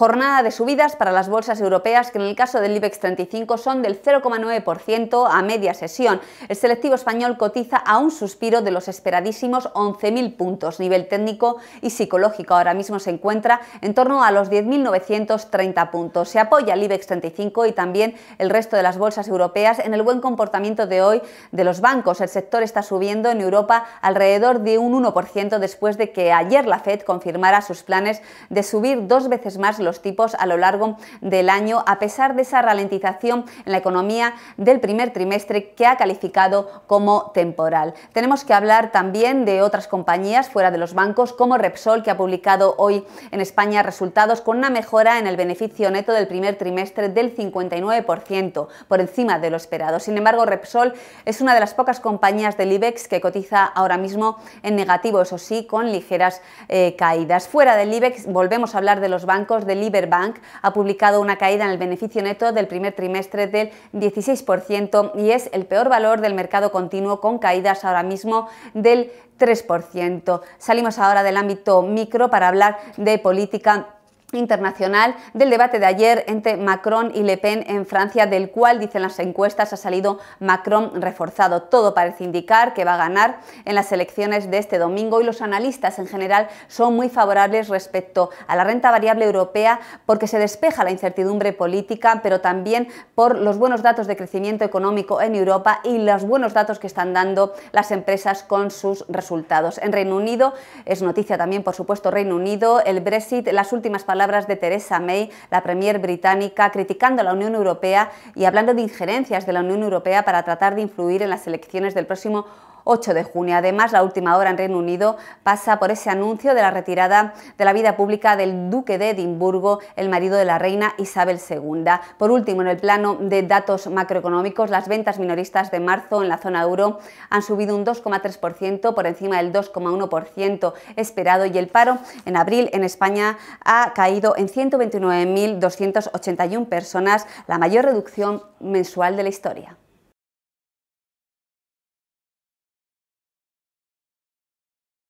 Jornada de subidas para las bolsas europeas que en el caso del IBEX 35 son del 0,9% a media sesión. El selectivo español cotiza a un suspiro de los esperadísimos 11.000 puntos. Nivel técnico y psicológico ahora mismo se encuentra en torno a los 10.930 puntos. Se apoya el IBEX 35 y también el resto de las bolsas europeas en el buen comportamiento de hoy de los bancos. El sector está subiendo en Europa alrededor de un 1% después de que ayer la Fed confirmara sus planes de subir dos veces más los tipos a lo largo del año, a pesar de esa ralentización en la economía del primer trimestre que ha calificado como temporal. Tenemos que hablar también de otras compañías fuera de los bancos, como Repsol, que ha publicado hoy en España resultados con una mejora en el beneficio neto del primer trimestre del 59%, por encima de lo esperado. Sin embargo, Repsol es una de las pocas compañías del IBEX que cotiza ahora mismo en negativo, eso sí, con ligeras eh, caídas. Fuera del IBEX volvemos a hablar de los bancos del LiberBank ha publicado una caída en el beneficio neto del primer trimestre del 16% y es el peor valor del mercado continuo con caídas ahora mismo del 3%. Salimos ahora del ámbito micro para hablar de política internacional del debate de ayer entre Macron y Le Pen en Francia, del cual, dicen las encuestas, ha salido Macron reforzado. Todo parece indicar que va a ganar en las elecciones de este domingo y los analistas en general son muy favorables respecto a la renta variable europea porque se despeja la incertidumbre política, pero también por los buenos datos de crecimiento económico en Europa y los buenos datos que están dando las empresas con sus resultados. En Reino Unido, es noticia también, por supuesto, Reino Unido, el Brexit, las últimas palabras palabras de Theresa May, la premier británica, criticando a la Unión Europea y hablando de injerencias de la Unión Europea para tratar de influir en las elecciones del próximo 8 de junio. Además, la última hora en Reino Unido pasa por ese anuncio de la retirada de la vida pública del duque de Edimburgo, el marido de la reina Isabel II. Por último, en el plano de datos macroeconómicos, las ventas minoristas de marzo en la zona euro han subido un 2,3% por encima del 2,1% esperado y el paro en abril en España ha caído en 129.281 personas, la mayor reducción mensual de la historia.